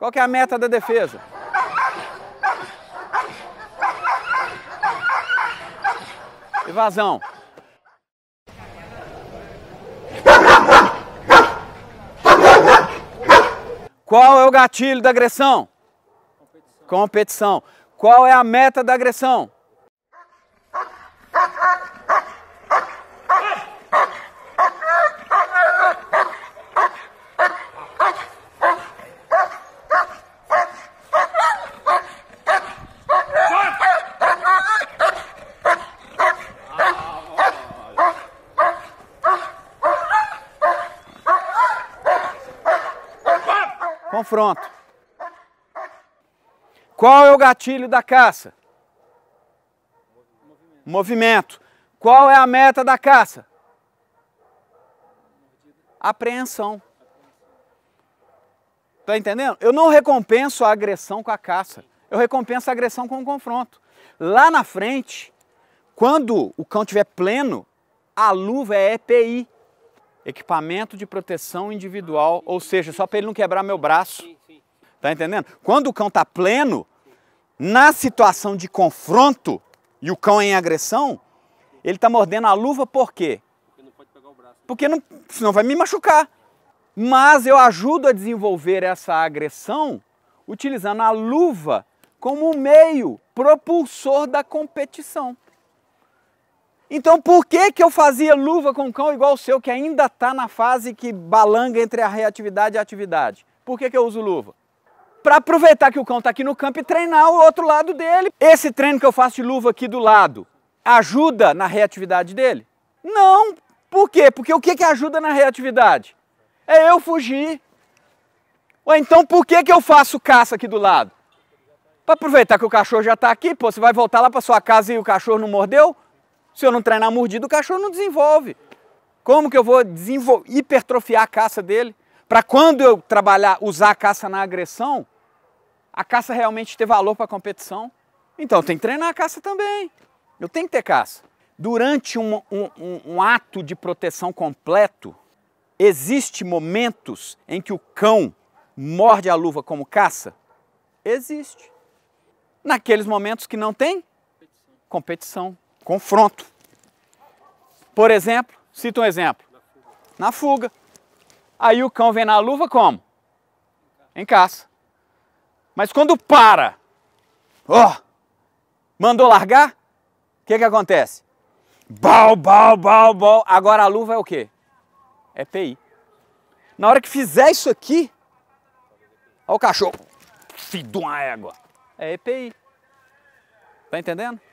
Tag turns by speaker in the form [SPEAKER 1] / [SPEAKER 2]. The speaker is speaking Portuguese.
[SPEAKER 1] Qual que é a meta da defesa? Evasão. Qual é o gatilho da agressão? Competição. Competição. Qual é a meta da agressão? Confronto. Qual é o gatilho da caça? Movimento. Movimento. Qual é a meta da caça? Apreensão. Tá entendendo? Eu não recompenso a agressão com a caça. Eu recompenso a agressão com o confronto. Lá na frente, quando o cão estiver pleno, a luva é EPI, equipamento de proteção individual, ou seja, só para ele não quebrar meu braço. Tá entendendo? Quando o cão está pleno, na situação de confronto e o cão é em agressão, ele está mordendo a luva por quê? Porque não pode pegar o braço. Porque não, senão vai me machucar. Mas eu ajudo a desenvolver essa agressão utilizando a luva como um meio propulsor da competição. Então por que, que eu fazia luva com cão igual o seu, que ainda está na fase que balanga entre a reatividade e a atividade? Por que, que eu uso luva? Para aproveitar que o cão está aqui no campo e treinar o outro lado dele. Esse treino que eu faço de luva aqui do lado ajuda na reatividade dele? Não. Por quê? Porque o que, que ajuda na reatividade? É eu fugir. Ou então por que, que eu faço caça aqui do lado? Para aproveitar que o cachorro já está aqui, pô, você vai voltar lá para sua casa e o cachorro não mordeu? Se eu não treinar mordido, o cachorro não desenvolve. Como que eu vou hipertrofiar a caça dele? Para quando eu trabalhar, usar a caça na agressão, a caça realmente ter valor para a competição. Então tem que treinar a caça também. Eu tenho que ter caça. Durante um, um, um ato de proteção completo, existe momentos em que o cão morde a luva como caça? Existe. Naqueles momentos que não tem competição, confronto. Por exemplo, cita um exemplo. Na fuga. Aí o cão vem na luva como? Em caça. Mas quando para, ó, oh, mandou largar, o que que acontece? Bal, bal, bal, bal. Agora a luva é o quê? É PI. Na hora que fizer isso aqui, ó o cachorro, filho de uma égua. É EPI. Tá entendendo?